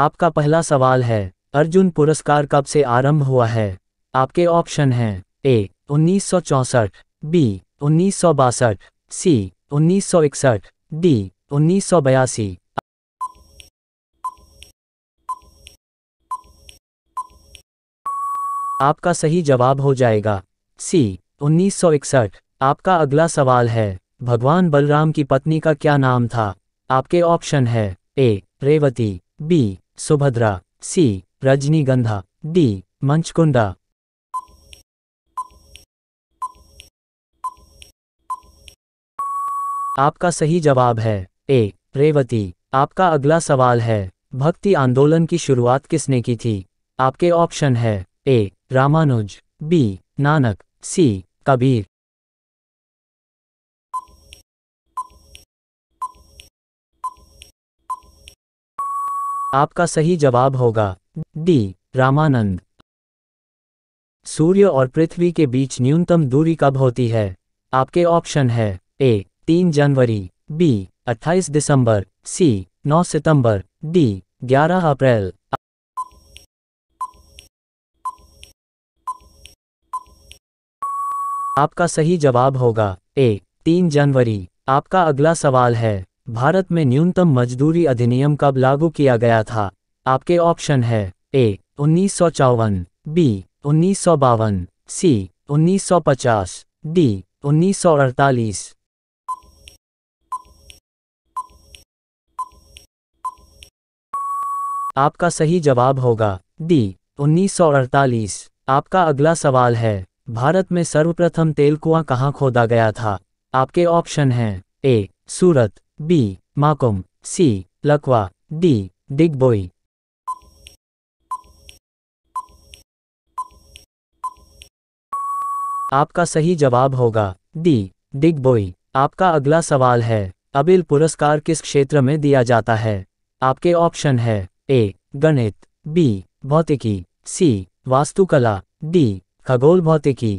आपका पहला सवाल है अर्जुन पुरस्कार कब से आरंभ हुआ है आपके ऑप्शन हैं ए उन्नीस बी उन्नीस सी उन्नीस डी उन्नीस आपका सही जवाब हो जाएगा सी उन्नीस आपका अगला सवाल है भगवान बलराम की पत्नी का क्या नाम था आपके ऑप्शन है A Revati B Subhadra C Rajnigandha D मंचकुंडा आपका सही जवाब है ए रेवती आपका अगला सवाल है भक्ति आंदोलन की शुरुआत किसने की थी आपके ऑप्शन है A Ramanuj B Nanak C Kabir आपका सही जवाब होगा डी रामानंद सूर्य और पृथ्वी के बीच न्यूनतम दूरी कब होती है आपके ऑप्शन है ए तीन जनवरी बी अट्ठाईस दिसंबर सी नौ सितंबर डी ग्यारह अप्रैल आपका सही जवाब होगा ए तीन जनवरी आपका अगला सवाल है भारत में न्यूनतम मजदूरी अधिनियम कब लागू किया गया था आपके ऑप्शन है ए उन्नीस सौ चौवन बी उन्नीस सौ बावन सी उन्नीस सौ पचास डी उन्नीस सौ अड़तालीस आपका सही जवाब होगा डी उन्नीस आपका अगला सवाल है भारत में सर्वप्रथम तेल कुआं कहाँ खोदा गया था आपके ऑप्शन हैं ए सूरत B. Makom. C. Lakwa. D. Digboy. आपका सही जवाब होगा डी डिगबोई आपका अगला सवाल है अबिल पुरस्कार किस क्षेत्र में दिया जाता है आपके ऑप्शन है ए गणित बी भौतिकी सी वास्तुकला डी खगोल भौतिकी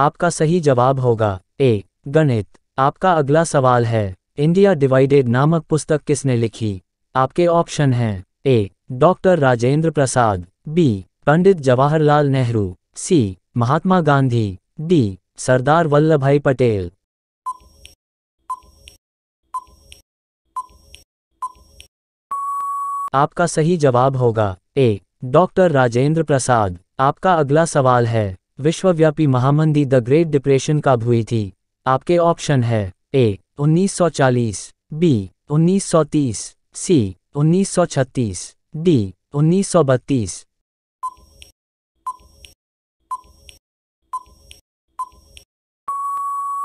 आपका सही जवाब होगा ए गणित आपका अगला सवाल है इंडिया डिवाइडेड नामक पुस्तक किसने लिखी आपके ऑप्शन हैं A doctor Rajendra Prasad B Pandit Jawaharlal Nehru C Mahatma Gandhi D Sardar Vallabh Bhai Patel आपका सही जवाब होगा ए डॉक्टर राजेंद्र प्रसाद आपका अगला सवाल है विश्वव्यापी महामंदी द ग्रेट डिप्रेशन कब हुई थी आपके ऑप्शन है ए 1940 बी 1930 सी 1936 डी 1932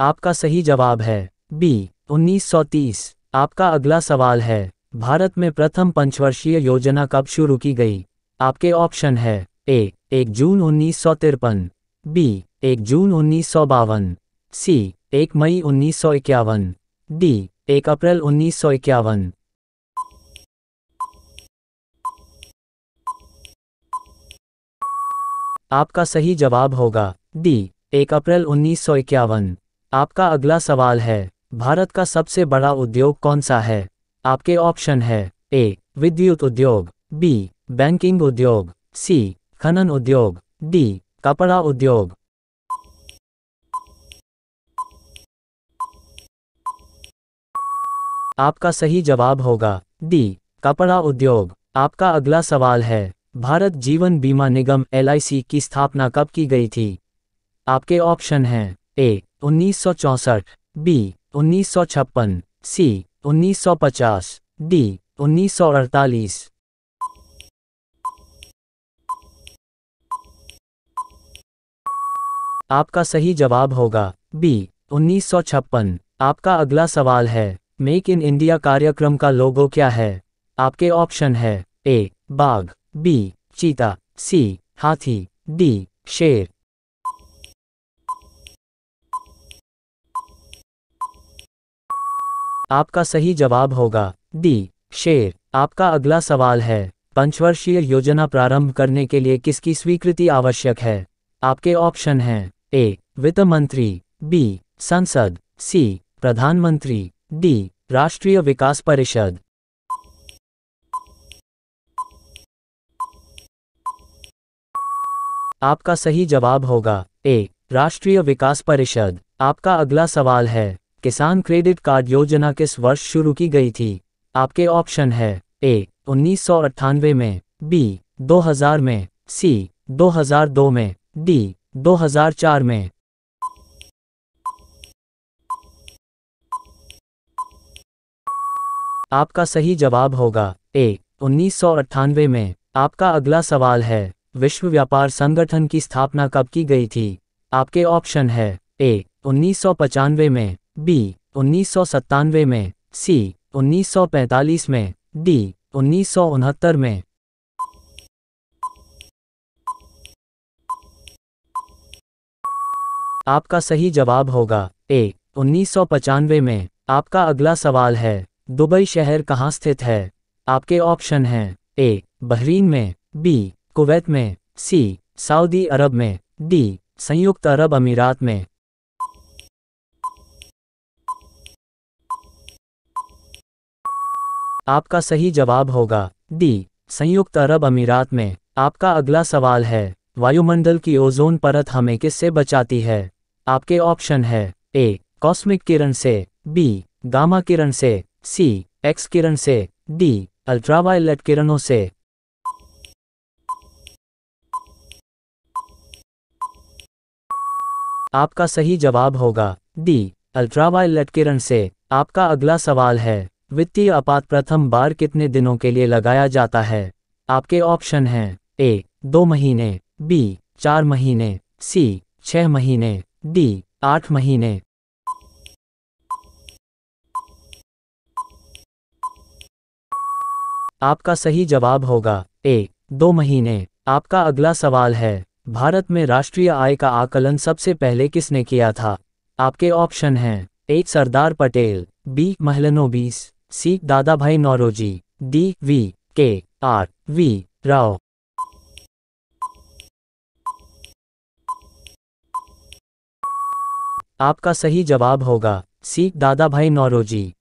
आपका सही जवाब है बी 1930 आपका अगला सवाल है भारत में प्रथम पंचवर्षीय योजना कब शुरू की गई आपके ऑप्शन है ए 1 जून उन्नीस बी एक जून उन्नीस सौ बावन सी एक मई उन्नीस सौ इक्यावन डी एक अप्रैल उन्नीस सौ इक्यावन आपका सही जवाब होगा डी एक अप्रैल उन्नीस सौ इक्यावन आपका अगला सवाल है भारत का सबसे बड़ा उद्योग कौन सा है आपके ऑप्शन है ए विद्युत उद्योग बी बैंकिंग उद्योग सी खनन उद्योग डी कपड़ा उद्योग आपका सही जवाब होगा डी कपड़ा उद्योग आपका अगला सवाल है भारत जीवन बीमा निगम एल की स्थापना कब की गई थी आपके ऑप्शन हैं ए चौसठ बी छप्पन सी 1950, डी 1948 आपका सही जवाब होगा बी उन्नीस आपका अगला सवाल है मेक इन इंडिया कार्यक्रम का लोगो क्या है आपके ऑप्शन है ए बाघ बी चीता सी हाथी डी शेर आपका सही जवाब होगा डी शेर आपका अगला सवाल है पंचवर्षीय योजना प्रारंभ करने के लिए किसकी स्वीकृति आवश्यक है आपके ऑप्शन हैं ए वित्त मंत्री बी संसद सी प्रधानमंत्री डी राष्ट्रीय विकास परिषद आपका सही जवाब होगा ए राष्ट्रीय विकास परिषद आपका अगला सवाल है किसान क्रेडिट कार्ड योजना किस वर्ष शुरू की गई थी आपके ऑप्शन है ए उन्नीस में बी 2000 में सी 2002 में डी 2004 में आपका सही जवाब होगा ए उन्नीस में आपका अगला सवाल है विश्व व्यापार संगठन की स्थापना कब की गई थी आपके ऑप्शन है ए उन्नीस में बी उन्नीस में सी 1945 में डी उन्नीस में आपका सही जवाब होगा ए उन्नीस में आपका अगला सवाल है दुबई शहर कहाँ स्थित है आपके ऑप्शन हैं ए बहरीन में बी कुवैत में सी सऊदी अरब में डी संयुक्त अरब अमीरात में आपका सही जवाब होगा डी संयुक्त अरब अमीरात में आपका अगला सवाल है वायुमंडल की ओजोन परत हमें किससे बचाती है आपके ऑप्शन है ए कॉस्मिक किरण से बी गामा किरण से सी एक्स किरण से डी अल्ट्रावायलेट किरणों से आपका सही जवाब होगा डी अल्ट्रावायलेट किरण से आपका अगला सवाल है वित्तीय आपात प्रथम बार कितने दिनों के लिए लगाया जाता है आपके ऑप्शन हैं ए दो महीने बी चार महीने सी छह महीने डी आठ महीने आपका सही जवाब होगा ए दो महीने आपका अगला सवाल है भारत में राष्ट्रीय आय का आकलन सबसे पहले किसने किया था आपके ऑप्शन हैं ए सरदार Patel B महलनोबीस C Dadabhai Naoroji D V K R V Rao आपका सही जवाब होगा सीख दादा भाई नौरोजी